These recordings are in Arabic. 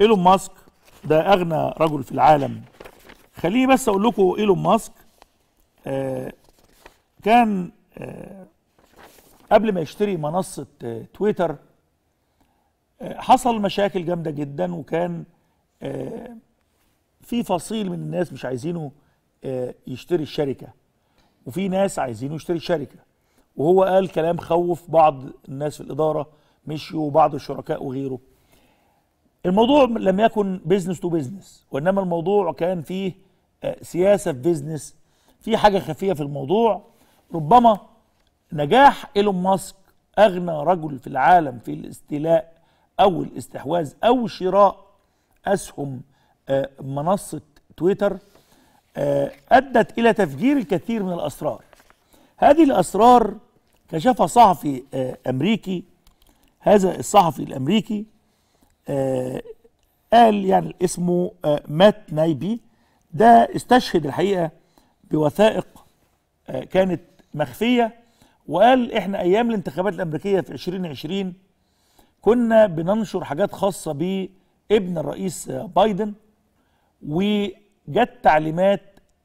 ايلون ماسك ده اغنى رجل في العالم خليني بس اقول لكم ايلون ماسك آه كان آه قبل ما يشتري منصه آه تويتر آه، حصل مشاكل جامده جدا وكان آه، في فصيل من الناس مش عايزينه آه، يشتري الشركه وفي ناس عايزينه يشتري الشركه وهو قال كلام خوف بعض الناس في الاداره مشيوا وبعض الشركاء وغيره الموضوع لم يكن بيزنس تو بيزنس وانما الموضوع كان فيه آه، سياسه في بيزنس في حاجه خفيه في الموضوع ربما نجاح ايلون ماسك اغنى رجل في العالم في الاستيلاء او الاستحواذ او شراء اسهم آه، منصه تويتر آه، ادت الى تفجير الكثير من الاسرار هذه الاسرار كشفها صحفي امريكي هذا الصحفي الامريكي آه، قال يعني اسمه آه، مات نايبي ده استشهد الحقيقة بوثائق آه، كانت مخفية وقال احنا ايام الانتخابات الامريكية في 2020 كنا بننشر حاجات خاصة بابن الرئيس بايدن وجت تعليمات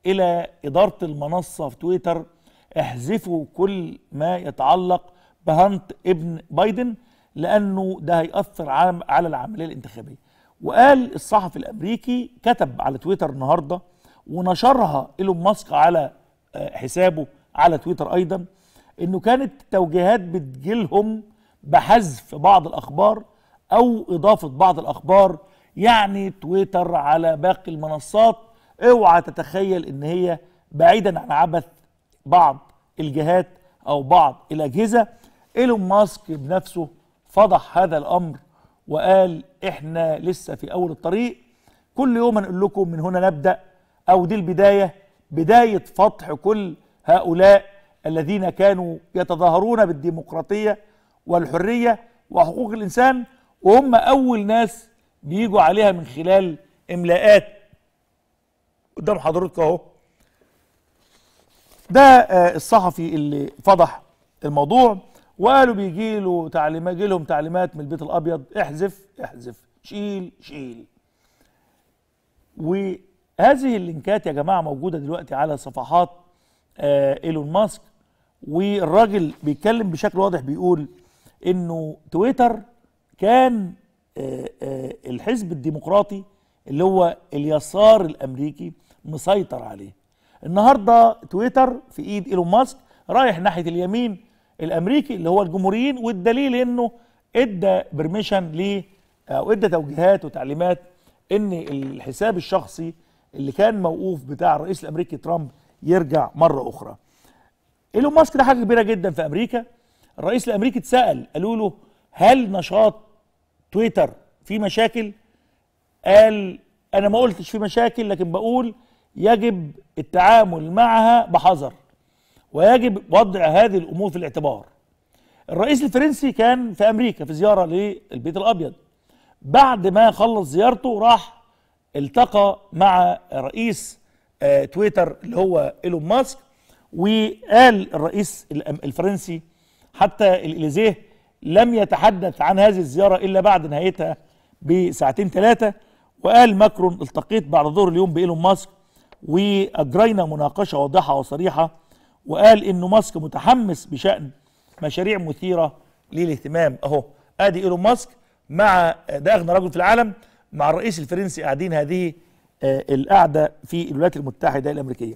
الى ادارة المنصة في تويتر احذفوا كل ما يتعلق بهانت ابن بايدن لانه ده هياثر على العمليه الانتخابيه وقال الصحفي الامريكي كتب على تويتر النهارده ونشرها ايلون ماسك على آه، حسابه على تويتر ايضا انه كانت التوجيهات بتجيلهم بحذف بعض الاخبار او اضافه بعض الاخبار يعني تويتر على باقي المنصات اوعى تتخيل ان هي بعيدا عن عبث بعض الجهات او بعض الاجهزه ايلون ماسك بنفسه فضح هذا الأمر وقال إحنا لسه في أول الطريق كل يوم نقول لكم من هنا نبدأ أو دي البداية بداية فتح كل هؤلاء الذين كانوا يتظاهرون بالديمقراطية والحرية وحقوق الإنسان وهم أول ناس بيجوا عليها من خلال إملاءات قدام حضرتك أهو ده آه، الصحفي اللي فضح الموضوع وقالوا بيجي له تعليمات جي لهم تعليمات من البيت الابيض احذف احذف شيل شيل وهذه اللينكات يا جماعه موجوده دلوقتي على صفحات آه ايلون ماسك والراجل بيتكلم بشكل واضح بيقول انه تويتر كان آه آه الحزب الديمقراطي اللي هو اليسار الامريكي مسيطر عليه النهارده تويتر في ايد ايلون ماسك رايح ناحيه اليمين الامريكي اللي هو الجمهوريين والدليل انه ادى برميشن ل او ادى توجيهات وتعليمات ان الحساب الشخصي اللي كان موقوف بتاع الرئيس الامريكي ترامب يرجع مره اخرى. ايلون ماسك ده حاجه كبيره جدا في امريكا. الرئيس الامريكي اتسال قالوا له هل نشاط تويتر في مشاكل؟ قال انا ما قلتش في مشاكل لكن بقول يجب التعامل معها بحذر. ويجب وضع هذه الأمور في الاعتبار الرئيس الفرنسي كان في أمريكا في زيارة للبيت الأبيض بعد ما خلص زيارته راح التقى مع رئيس آه، تويتر اللي هو إيلون ماسك وقال الرئيس الفرنسي حتى الإليزيه لم يتحدث عن هذه الزيارة إلا بعد نهايتها بساعتين ثلاثة وقال ماكرون التقيت بعد ظهر اليوم بإيلون ماسك وأجرينا مناقشة واضحة وصريحة وقال انه ماسك متحمس بشان مشاريع مثيره للاهتمام اهو ادي ايلون ماسك مع ده اغنى رجل في العالم مع الرئيس الفرنسي قاعدين هذه آه، القعده في الولايات المتحده الامريكيه